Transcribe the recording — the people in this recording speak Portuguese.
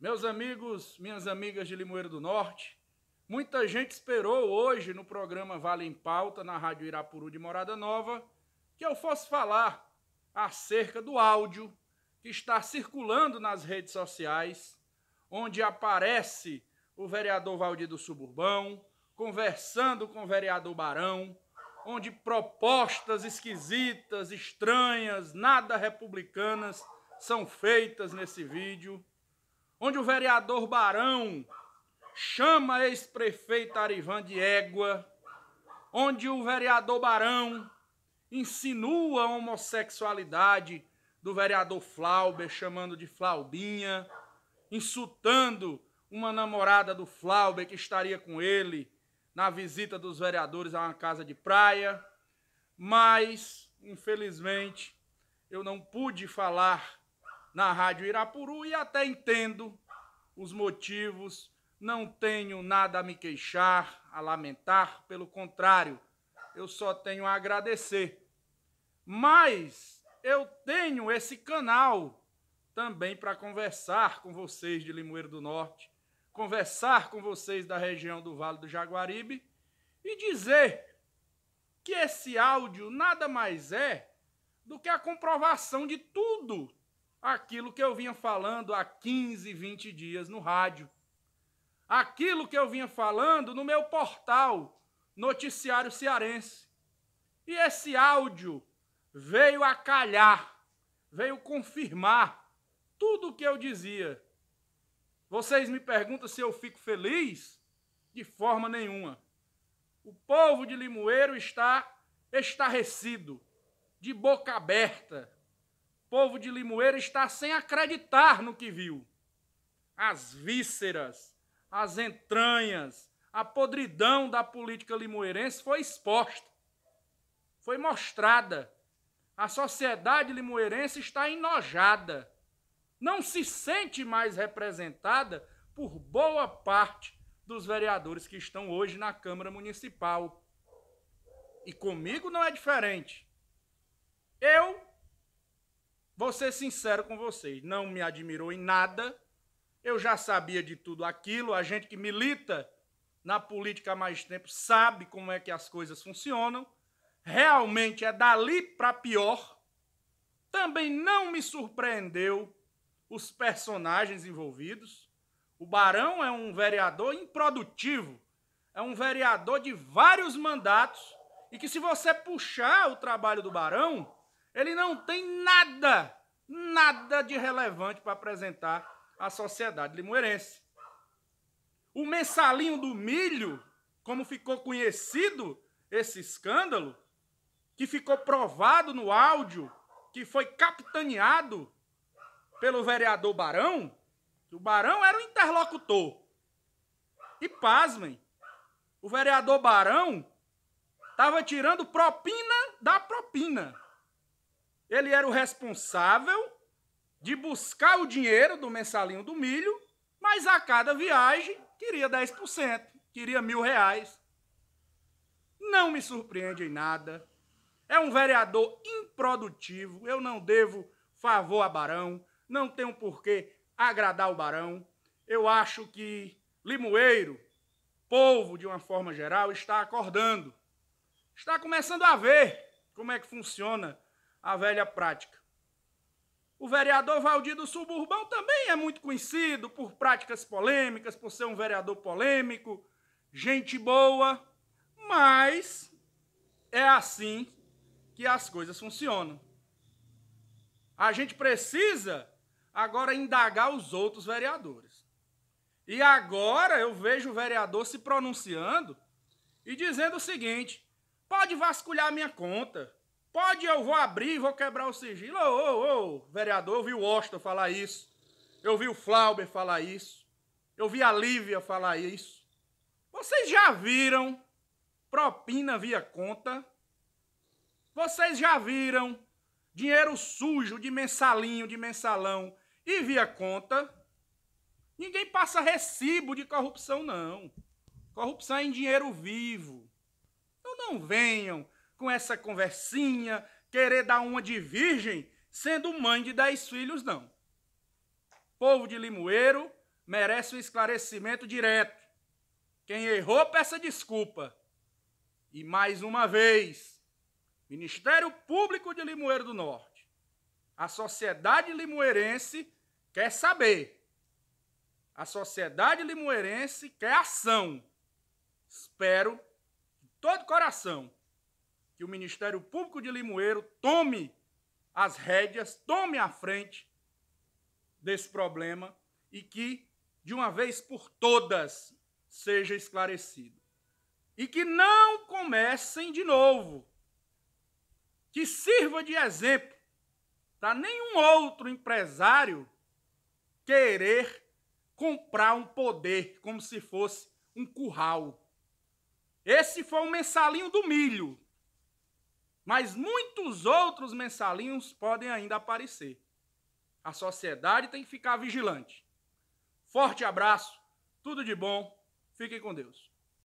Meus amigos, minhas amigas de Limoeiro do Norte, muita gente esperou hoje no programa Vale em Pauta, na Rádio Irapuru de Morada Nova, que eu fosse falar acerca do áudio que está circulando nas redes sociais, onde aparece o vereador Valdir do Suburbão conversando com o vereador Barão, onde propostas esquisitas, estranhas, nada republicanas são feitas nesse vídeo onde o vereador Barão chama ex-prefeito Arivan de égua, onde o vereador Barão insinua a homossexualidade do vereador Flauber, chamando de Flaubinha, insultando uma namorada do Flauber que estaria com ele na visita dos vereadores a uma casa de praia, mas infelizmente eu não pude falar na Rádio Irapuru e até entendo os motivos, não tenho nada a me queixar, a lamentar, pelo contrário, eu só tenho a agradecer. Mas eu tenho esse canal também para conversar com vocês de Limoeiro do Norte, conversar com vocês da região do Vale do Jaguaribe e dizer que esse áudio nada mais é do que a comprovação de tudo, aquilo que eu vinha falando há 15, 20 dias no rádio. Aquilo que eu vinha falando no meu portal Noticiário Cearense. E esse áudio veio a calhar, veio confirmar tudo o que eu dizia. Vocês me perguntam se eu fico feliz? De forma nenhuma. O povo de Limoeiro está estarrecido, de boca aberta, povo de Limoeiro está sem acreditar no que viu. As vísceras, as entranhas, a podridão da política limoeirense foi exposta, foi mostrada. A sociedade limoeirense está enojada. Não se sente mais representada por boa parte dos vereadores que estão hoje na Câmara Municipal. E comigo não é diferente. Eu Vou ser sincero com vocês, não me admirou em nada. Eu já sabia de tudo aquilo. A gente que milita na política há mais tempo sabe como é que as coisas funcionam. Realmente é dali para pior. Também não me surpreendeu os personagens envolvidos. O Barão é um vereador improdutivo, é um vereador de vários mandatos e que se você puxar o trabalho do Barão, ele não tem nada, nada de relevante para apresentar à sociedade limoeirense. O mensalinho do milho, como ficou conhecido esse escândalo, que ficou provado no áudio, que foi capitaneado pelo vereador Barão, que o Barão era o interlocutor. E pasmem, o vereador Barão estava tirando propina da propina ele era o responsável de buscar o dinheiro do mensalinho do milho, mas a cada viagem queria 10%, queria mil reais. Não me surpreende em nada. É um vereador improdutivo. Eu não devo favor a Barão. Não tenho por que agradar o Barão. Eu acho que Limoeiro, povo de uma forma geral, está acordando. Está começando a ver como é que funciona a velha prática. O vereador Valdir do Suburbão também é muito conhecido por práticas polêmicas, por ser um vereador polêmico, gente boa, mas é assim que as coisas funcionam. A gente precisa agora indagar os outros vereadores. E agora eu vejo o vereador se pronunciando e dizendo o seguinte: pode vasculhar minha conta, Pode eu vou abrir e vou quebrar o sigilo. Ô, ô, ô, vereador, eu vi o Washington falar isso. Eu vi o Flauber falar isso. Eu vi a Lívia falar isso. Vocês já viram propina via conta? Vocês já viram dinheiro sujo de mensalinho, de mensalão e via conta? Ninguém passa recibo de corrupção, não. Corrupção é em dinheiro vivo. Então não venham com essa conversinha, querer dar uma de virgem, sendo mãe de dez filhos, não. Povo de Limoeiro merece um esclarecimento direto. Quem errou, peça desculpa. E mais uma vez, Ministério Público de Limoeiro do Norte, a sociedade limoeirense quer saber. A sociedade limoeirense quer ação. Espero de todo coração que o Ministério Público de Limoeiro tome as rédeas, tome a frente desse problema e que, de uma vez por todas, seja esclarecido. E que não comecem de novo. Que sirva de exemplo para nenhum outro empresário querer comprar um poder como se fosse um curral. Esse foi o mensalinho do milho mas muitos outros mensalinhos podem ainda aparecer. A sociedade tem que ficar vigilante. Forte abraço, tudo de bom, fiquem com Deus.